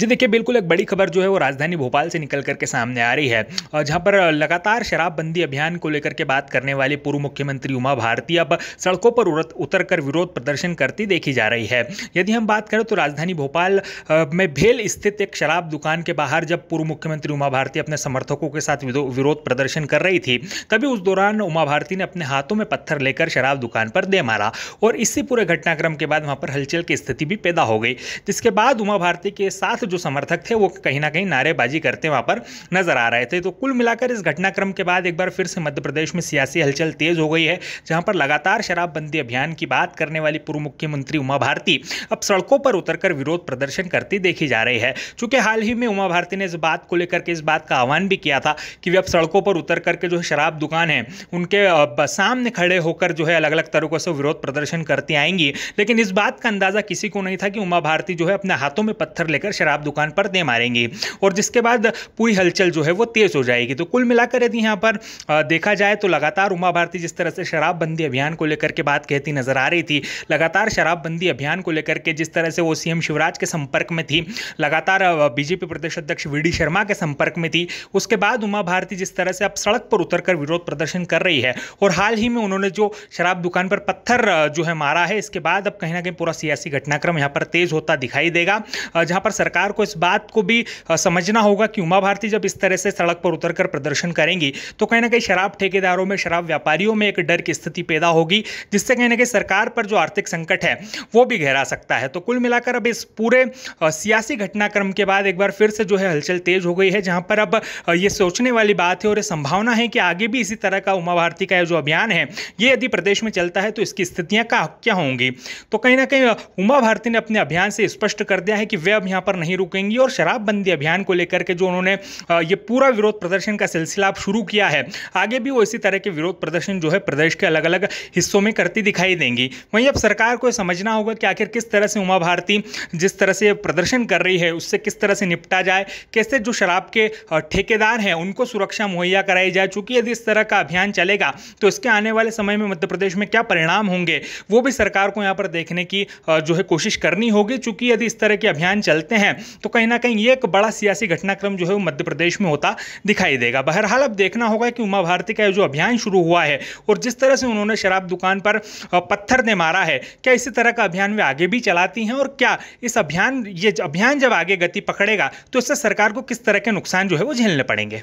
जी देखिए बिल्कुल एक बड़ी खबर जो है वो राजधानी भोपाल से निकल करके सामने आ रही है जहाँ पर लगातार शराबबंदी अभियान को लेकर के बात करने वाली पूर्व मुख्यमंत्री उमा भारती अब सड़कों पर उतर कर विरोध प्रदर्शन करती देखी जा रही है यदि हम बात करें तो राजधानी भोपाल में भेल स्थित एक शराब दुकान के बाहर जब पूर्व मुख्यमंत्री उमा भारती अपने समर्थकों के साथ विरोध प्रदर्शन कर रही थी तभी उस दौरान उमा भारती ने अपने हाथों में पत्थर लेकर शराब दुकान पर दे मारा और इसी पूरे घटनाक्रम के बाद वहाँ पर हलचल की स्थिति भी पैदा हो गई जिसके बाद उमा भारती के साथ जो समर्थक थे वो कहीं ना कहीं नारेबाजी करते वहाँ पर नजर आ रहे थे तो कुल मिलाकर इस घटनाक्रम के बाद एक बार फिर से मध्य प्रदेश में सियासी हलचल तेज हो गई है जहाँ पर लगातार शराबबंदी अभियान की बात करने वाली पूर्व मुख्यमंत्री उमा भारती अब सड़कों पर उतरकर विरोध प्रदर्शन करती देखी जा रही है चूंकि हाल ही में उमा भारती ने इस बात को लेकर के इस बात का आह्वान भी किया था कि वे अब सड़कों पर उतर करके जो शराब दुकान है उनके सामने खड़े होकर जो है अलग अलग तरीकों से विरोध प्रदर्शन करती आएंगी लेकिन इस बात का अंदाजा किसी को नहीं था कि उमा भारती जो है अपने हाथों में पत्थर लेकर शराब आप दुकान पर दे मारेंगे और जिसके बाद पूरी हलचल जो है वो तेज़ हो जाएगी तो कुल मिलाकर यदि यहाँ पर देखा जाए तो लगातार उमा भारती जिस तरह से शराबबंदी अभियान को लेकर के बात कहती नजर आ रही थी लगातार शराबबंदी अभियान को लेकर के जिस तरह से वो सीएम शिवराज के संपर्क में थी लगातार बीजेपी प्रदेश अध्यक्ष वी शर्मा के संपर्क में थी उसके बाद उमा भारती जिस तरह से अब सड़क पर उतरकर विरोध प्रदर्शन कर रही है और हाल ही में उन्होंने जो शराब दुकान पर पत्थर जो है मारा है इसके बाद अब कहीं ना कहीं पूरा सियासी घटनाक्रम यहाँ पर तेज होता दिखाई देगा जहाँ पर सरकार सरकार को इस बात को भी समझना होगा कि उमा भारती जब इस तरह से सड़क पर उतरकर प्रदर्शन करेंगी तो कहीं ना कहीं शराब ठेकेदारों में शराब व्यापारियों में एक डर की स्थिति पैदा होगी जिससे कहीं ना कहीं सरकार पर जो आर्थिक संकट है वो भी गहरा सकता है तो कुल मिलाकर अब इस पूरे सियासी घटनाक्रम के बाद एक बार फिर से जो है हलचल तेज हो गई है जहां पर अब ये सोचने वाली बात है और ये संभावना है कि आगे भी इसी तरह का उमा भारती का जो अभियान है ये यदि प्रदेश में चलता है तो इसकी स्थितियां क्या होंगी तो कहीं ना कहीं उमा भारती ने अपने अभियान से स्पष्ट कर दिया है कि वे अब यहां पर नहीं रुकेंगी और शराबबंदी अभियान को लेकर के जो उन्होंने ये पूरा विरोध प्रदर्शन का सिलसिला अब शुरू किया है आगे भी वो इसी तरह के विरोध प्रदर्शन जो है प्रदेश के अलग अलग हिस्सों में करती दिखाई देंगी वहीं अब सरकार को समझना होगा कि आखिर किस तरह से उमा भारती जिस तरह से प्रदर्शन कर रही है उससे किस तरह से निपटा जाए कैसे जो शराब के ठेकेदार हैं उनको सुरक्षा मुहैया कराई जाए चूंकि यदि इस तरह का अभियान चलेगा तो इसके आने वाले समय में मध्य प्रदेश में क्या परिणाम होंगे वो भी सरकार को यहाँ पर देखने की जो है कोशिश करनी होगी चूंकि यदि इस तरह के अभियान चलते हैं तो कहीं ना कहीं ये एक बड़ा सियासी घटनाक्रम जो है वो मध्य प्रदेश में होता दिखाई देगा बहरहाल अब देखना होगा कि उमा भारती का जो अभियान शुरू हुआ है और जिस तरह से उन्होंने शराब दुकान पर पत्थर ने मारा है क्या इसी तरह का अभियान वे आगे भी चलाती हैं और क्या इस अभियान ये अभियान जब आगे गति पकड़ेगा तो इससे सरकार को किस तरह के नुकसान जो है वो झेलने पड़ेंगे